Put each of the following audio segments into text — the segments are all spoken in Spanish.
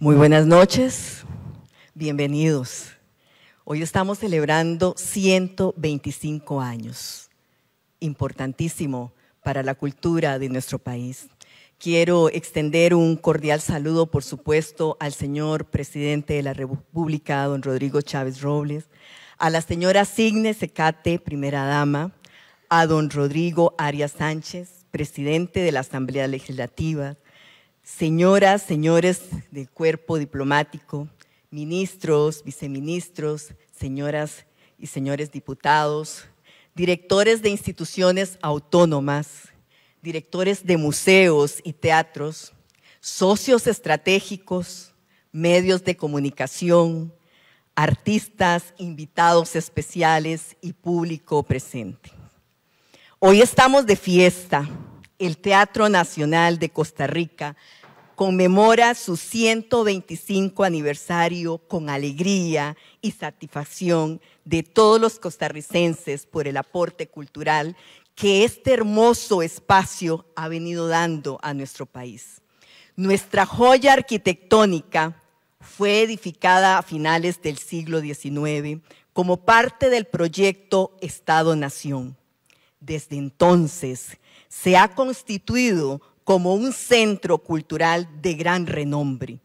Muy buenas noches, bienvenidos. Hoy estamos celebrando 125 años, importantísimo para la cultura de nuestro país. Quiero extender un cordial saludo, por supuesto, al señor presidente de la República, don Rodrigo Chávez Robles, a la señora Signe Secate, primera dama, a don Rodrigo Arias Sánchez, presidente de la Asamblea Legislativa, señoras, señores del cuerpo diplomático, ministros, viceministros, señoras y señores diputados, directores de instituciones autónomas, directores de museos y teatros, socios estratégicos, medios de comunicación, artistas, invitados especiales y público presente. Hoy estamos de fiesta el Teatro Nacional de Costa Rica conmemora su 125 aniversario con alegría y satisfacción de todos los costarricenses por el aporte cultural que este hermoso espacio ha venido dando a nuestro país. Nuestra joya arquitectónica fue edificada a finales del siglo XIX como parte del proyecto Estado-Nación. Desde entonces, se ha constituido como un centro cultural de gran renombre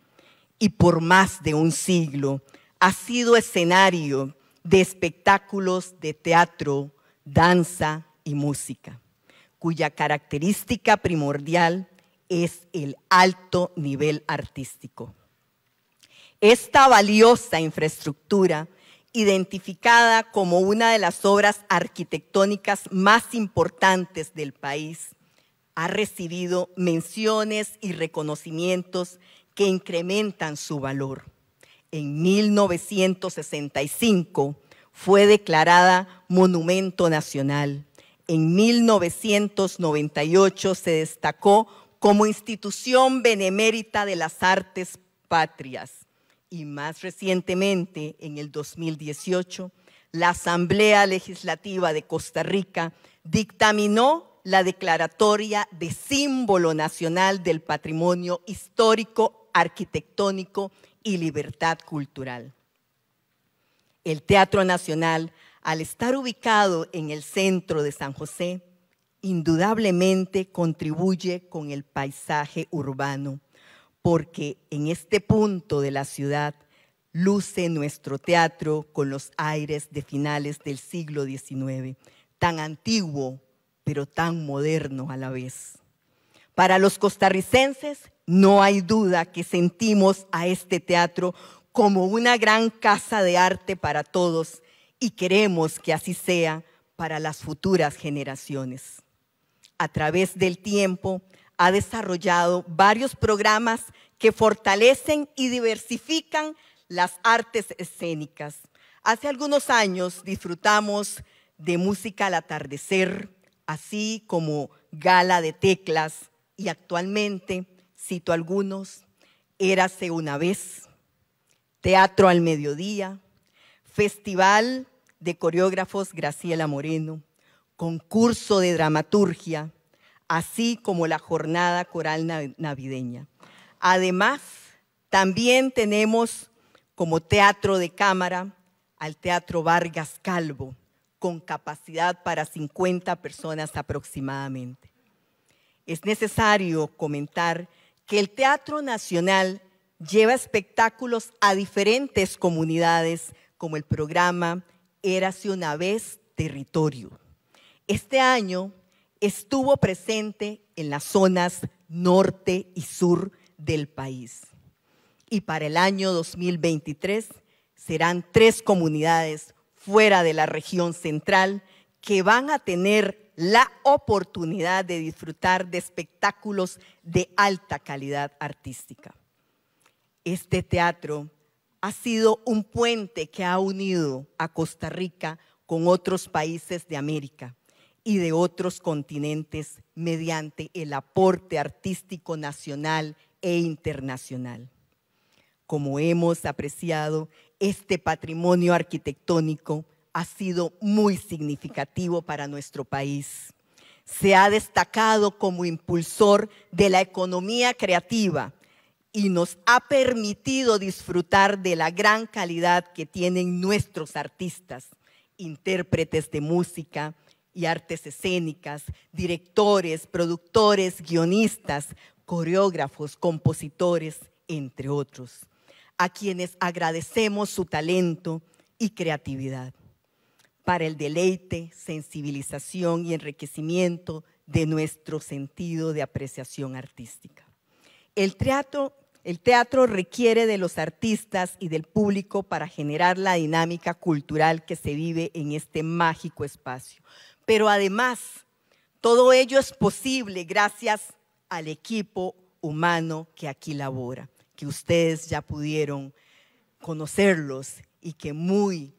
y por más de un siglo ha sido escenario de espectáculos de teatro, danza y música, cuya característica primordial es el alto nivel artístico. Esta valiosa infraestructura identificada como una de las obras arquitectónicas más importantes del país, ha recibido menciones y reconocimientos que incrementan su valor. En 1965 fue declarada Monumento Nacional. En 1998 se destacó como institución benemérita de las artes patrias y más recientemente, en el 2018, la Asamblea Legislativa de Costa Rica dictaminó la declaratoria de símbolo nacional del patrimonio histórico, arquitectónico y libertad cultural. El Teatro Nacional, al estar ubicado en el centro de San José, indudablemente contribuye con el paisaje urbano porque en este punto de la ciudad luce nuestro teatro con los aires de finales del siglo XIX, tan antiguo pero tan moderno a la vez. Para los costarricenses no hay duda que sentimos a este teatro como una gran casa de arte para todos y queremos que así sea para las futuras generaciones. A través del tiempo, ha desarrollado varios programas que fortalecen y diversifican las artes escénicas. Hace algunos años disfrutamos de música al atardecer, así como gala de teclas, y actualmente, cito algunos, Érase una vez, Teatro al Mediodía, Festival de Coreógrafos Graciela Moreno, Concurso de Dramaturgia, así como la jornada coral navideña. Además, también tenemos como teatro de cámara al Teatro Vargas Calvo, con capacidad para 50 personas aproximadamente. Es necesario comentar que el Teatro Nacional lleva espectáculos a diferentes comunidades, como el programa Érase una vez Territorio. Este año estuvo presente en las zonas norte y sur del país. Y para el año 2023 serán tres comunidades fuera de la región central que van a tener la oportunidad de disfrutar de espectáculos de alta calidad artística. Este teatro ha sido un puente que ha unido a Costa Rica con otros países de América y de otros continentes mediante el aporte artístico nacional e internacional. Como hemos apreciado, este patrimonio arquitectónico ha sido muy significativo para nuestro país. Se ha destacado como impulsor de la economía creativa y nos ha permitido disfrutar de la gran calidad que tienen nuestros artistas, intérpretes de música, y artes escénicas, directores, productores, guionistas, coreógrafos, compositores, entre otros, a quienes agradecemos su talento y creatividad para el deleite, sensibilización y enriquecimiento de nuestro sentido de apreciación artística. El teatro el teatro requiere de los artistas y del público para generar la dinámica cultural que se vive en este mágico espacio. Pero además, todo ello es posible gracias al equipo humano que aquí labora, que ustedes ya pudieron conocerlos y que muy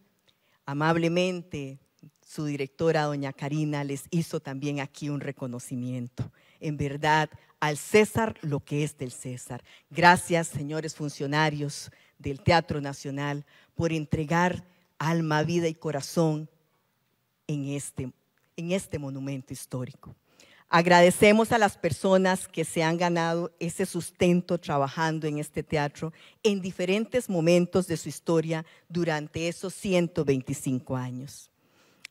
amablemente su directora, doña Karina, les hizo también aquí un reconocimiento. En verdad, al César lo que es del César. Gracias, señores funcionarios del Teatro Nacional, por entregar alma, vida y corazón en este, en este monumento histórico. Agradecemos a las personas que se han ganado ese sustento trabajando en este teatro en diferentes momentos de su historia durante esos 125 años.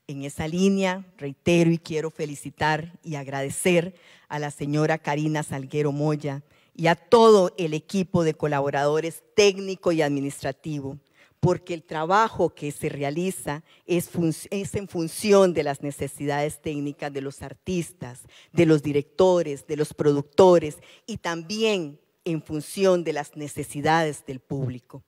En esa línea, reitero y quiero felicitar y agradecer a la señora Karina Salguero Moya y a todo el equipo de colaboradores técnico y administrativo, porque el trabajo que se realiza es, es, en función de las necesidades técnicas de los artistas, de los directores, de los productores y también en función de las necesidades del público,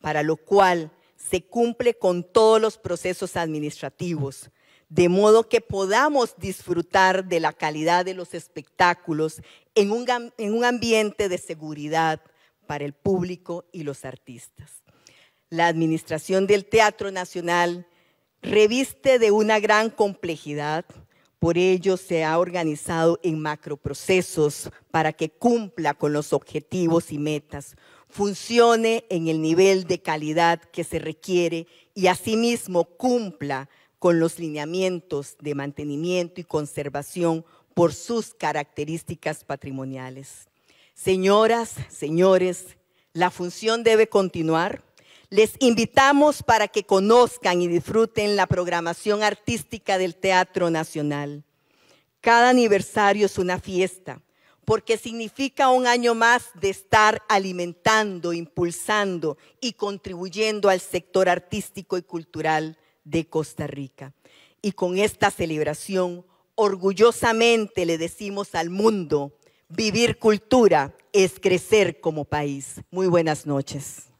para lo cual se cumple con todos los procesos administrativos, de modo que podamos disfrutar de la calidad de los espectáculos en un, ambiente de seguridad para el público y los artistas. La administración del Teatro Nacional reviste de una gran complejidad por ello se ha organizado en macroprocesos para que cumpla con los objetivos y metas, funcione en el nivel de calidad que se requiere y asimismo cumpla con los lineamientos de mantenimiento y conservación por sus características patrimoniales. Señoras, señores, la función debe continuar les invitamos para que conozcan y disfruten la programación artística del Teatro Nacional. Cada aniversario es una fiesta porque significa un año más de estar alimentando, impulsando y contribuyendo al sector artístico y cultural de Costa Rica. Y con esta celebración, orgullosamente le decimos al mundo, vivir cultura es crecer como país. Muy buenas noches.